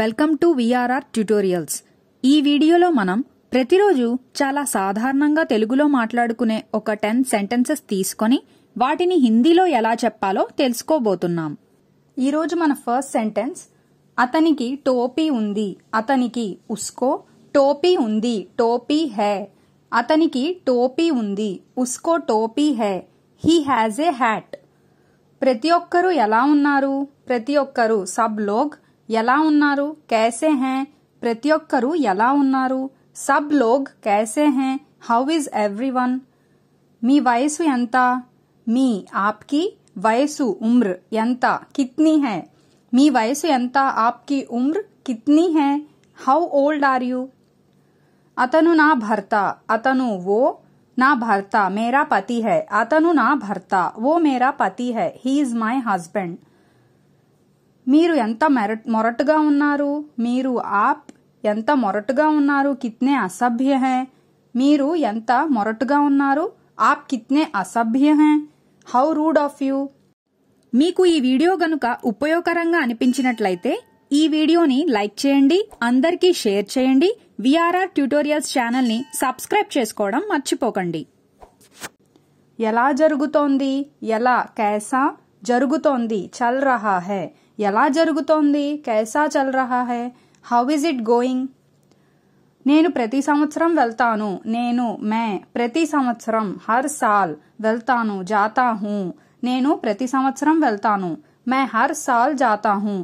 welcome to VRR tutorials ఈ వీడియోలో మనం ప్రతిరోజు చాలా సాధారణంగా తెలుగులో మాట్లాడుకునే ఒక టెన్ సెంటెన్సెస్ తీసుకొని వాటిని హిందీలో ఎలా చెప్పాలో తెలుసుకోబోతున్నాం ఈరోజు మన ఫస్ట్ సెంటెన్స్ అతనికి టోపీ ఉంది అతనికి ఉస్కో టోపీ ఉంది టోపీ హే అతనికి టోపీ ఉంది ఉస్కో టోపీ హే హీ హ్యాజ్ ఏ హ్యాట్ ప్రతి ఒక్కరూ ఎలా ఉన్నారు ప్రతి ఒక్కరూ సబ్ లోగ్ ఎలా ఉన్నారు कैसे हैं ప్రతి ఒక్కరు ఎలా ఉన్నారు సబ్ లోగ్ कैसे हैं హౌ ఇస్ ఎవ్రీవన్ మీ వయసు ఎంత మీ ఆప్కి వయసు ఉమ్ర ఎంత కిత్ని హై మీ వయసు ఎంత ఆప్కి ఉమ్ర కిత్ని హై హౌ ఓల్డ్ ఆర్ యూ అతను నా భర్త అతను ఓ నా భర్త మేరా పతి హై అతను నా భర్త ఓ మేరా పతి హై హీ ఇస్ మై హస్బెండ్ మీరు ఎంత మెరట్ మొరటుగా ఉన్నారు మీరు ఆప్ ఎంత మొరటుగా ఉన్నారు కిత్నే అసభ్య హే మీరు ఎంత మొరటుగా ఉన్నారు ఆప్ కిత్నే అసభ్య హే హౌ రూడ్ ఆఫ్ యూ మీకు ఈ వీడియో గనుక ఉపయోగకరంగా అనిపించినట్లయితే ఈ వీడియోని లైక్ చేయండి అందరికీ షేర్ చేయండి విఆర్ఆర్ ట్యూటోరియల్స్ ఛానల్ని సబ్స్క్రైబ్ చేసుకోవడం మర్చిపోకండి ఎలా జరుగుతోంది ఎలా కేసా జరుగుతోంది చల్ రహా హే ఎలా జరుగుతోంది కైసా చల్ రహా హై హౌ ఇస్ ఇట్ గోయింగ్ నేను ప్రతి సంవత్సరం వెళ్తాను నేను మే ప్రతి సంవత్సరం హర్ సాల్ వెళ్తాను జాతా హూ నేను ప్రతి సంవత్సరం వెళ్తాను మే హర్ సాల్ జాతా హూ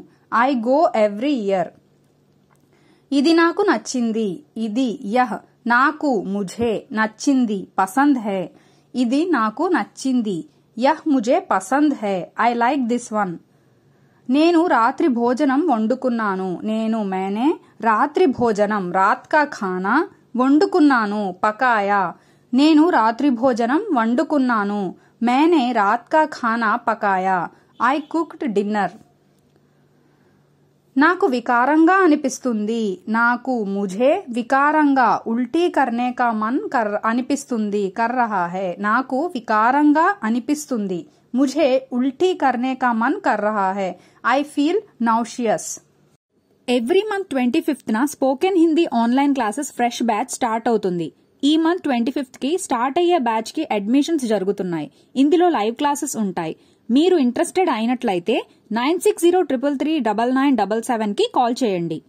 ఐ గో ఎవ్రీ ఇయర్ ఇది నాకు నచ్చింది ఇది యహ్ నాకు ముఝే నచ్చింది పసంద్ హై ఇది నాకు నచ్చింది యహ్ ముజే పసంద్ హై ఐ లైక్ దిస్ వన్ నేను రాత్రి భోజనం వండుకున్నాను నేను మేనే రాత్రి భోజనం రాత్కా ఖానా వండుకున్నాను పకాయా నేను రాత్రి భోజనం వండుకున్నాను మేనే రాత్కా ఖానా పకాయా ఐ కుక్డ్ డిన్నర్ నాకు వికారంగా అనిపిస్తుంది నాకు ముజే వికారంగా ఉల్టీ కర్నే కా మన్ కర్ అనిపిస్తుంది కర్ రహా హే నాకు వికారంగా అనిపిస్తుంది मुझे उल्टी करने का मन कर रहा है I feel nauseous every month twenty ఫిఫ్త్న spoken Hindi online classes fresh batch start అవుతుంది ఈ మంత్ ట్వంటీ ఫిఫ్త్కి స్టార్ట్ అయ్యే బ్యాచ్కి అడ్మిషన్స్ జరుగుతున్నాయి ఇందులో లైవ్ క్లాసెస్ ఉంటాయి మీరు ఇంట్రెస్టెడ్ అయినట్లయితే nine six zero triple three double nine double సెవెన్కి కాల్ చేయండి